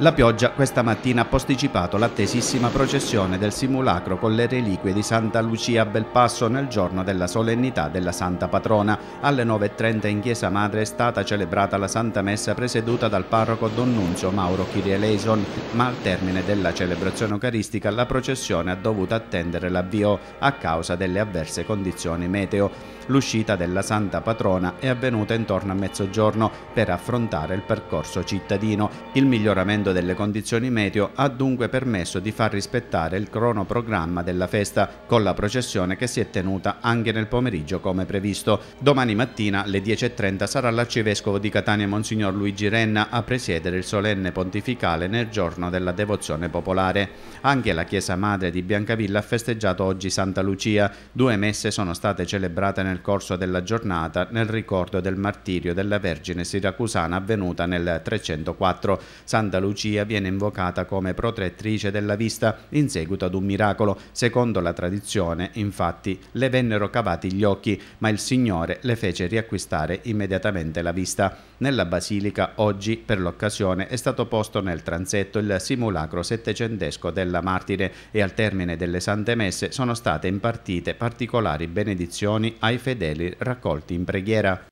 La pioggia questa mattina ha posticipato l'attesissima processione del simulacro con le reliquie di Santa Lucia a Belpasso nel giorno della solennità della Santa Patrona. Alle 9.30 in Chiesa Madre è stata celebrata la Santa Messa presieduta dal parroco Don Nunzio Mauro Chirieleison, ma al termine della celebrazione eucaristica la processione ha dovuto attendere l'avvio a causa delle avverse condizioni meteo. L'uscita della Santa Patrona è avvenuta intorno a mezzogiorno per affrontare il percorso cittadino. Il miglioramento delle condizioni meteo ha dunque permesso di far rispettare il cronoprogramma della festa con la processione che si è tenuta anche nel pomeriggio come previsto. Domani mattina alle 10.30 sarà l'arcivescovo di Catania Monsignor Luigi Renna a presiedere il solenne pontificale nel giorno della devozione popolare. Anche la chiesa madre di Biancavilla ha festeggiato oggi Santa Lucia. Due messe sono state celebrate nel nel corso della giornata nel ricordo del martirio della Vergine Siracusana avvenuta nel 304. Santa Lucia viene invocata come protettrice della vista in seguito ad un miracolo. Secondo la tradizione, infatti, le vennero cavati gli occhi, ma il Signore le fece riacquistare immediatamente la vista. Nella basilica oggi, per l'occasione, è stato posto nel transetto il simulacro settecentesco della martire e al termine delle sante messe sono state impartite particolari benedizioni ai fedeli raccolti in preghiera.